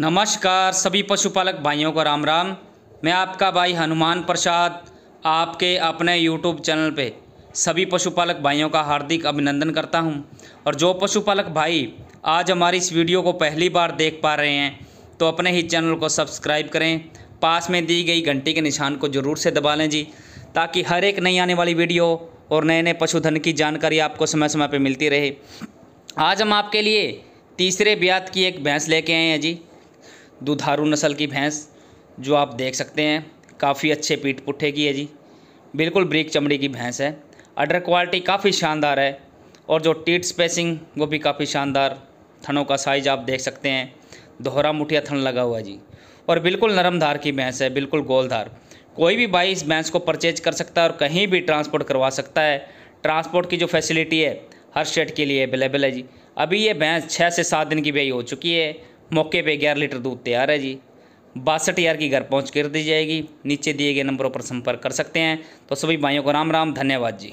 नमस्कार सभी पशुपालक भाइयों को राम राम मैं आपका भाई हनुमान प्रसाद आपके अपने यूट्यूब चैनल पे सभी पशुपालक भाइयों का हार्दिक अभिनंदन करता हूं और जो पशुपालक भाई आज हमारी इस वीडियो को पहली बार देख पा रहे हैं तो अपने ही चैनल को सब्सक्राइब करें पास में दी गई घंटी के निशान को ज़रूर से दबा लें जी ताकि हर एक नई आने वाली वीडियो और नए नए पशुधन की जानकारी आपको समय समय पर मिलती रहे आज हम आपके लिए तीसरे ब्याज की एक भैंस लेके आए हैं जी दुधारू नस्ल की भैंस जो आप देख सकते हैं काफ़ी अच्छे पीठ पुट्ठे की है जी बिल्कुल ब्रिक चमड़ी की भैंस है अडर क्वालिटी काफ़ी शानदार है और जो टीट स्पेसिंग वो भी काफ़ी शानदार थनों का साइज आप देख सकते हैं दोहरा मुठिया थन लगा हुआ जी और बिल्कुल नरम धार की भैंस है बिल्कुल गोल धार कोई भी भाई इस भैंस को परचेज कर सकता है और कहीं भी ट्रांसपोर्ट करवा सकता है ट्रांसपोर्ट की जो फैसिलिटी है हर स्टेट के लिए अवेलेबल है जी अभी ये भैंस छः से सात दिन की बेई हो चुकी है मौके पे ग्यारह लीटर दूध तैयार है जी बासठ हज़ार की घर पहुंच कर दी जाएगी नीचे दिए गए नंबरों पर संपर्क कर सकते हैं तो सभी भाइयों को राम राम धन्यवाद जी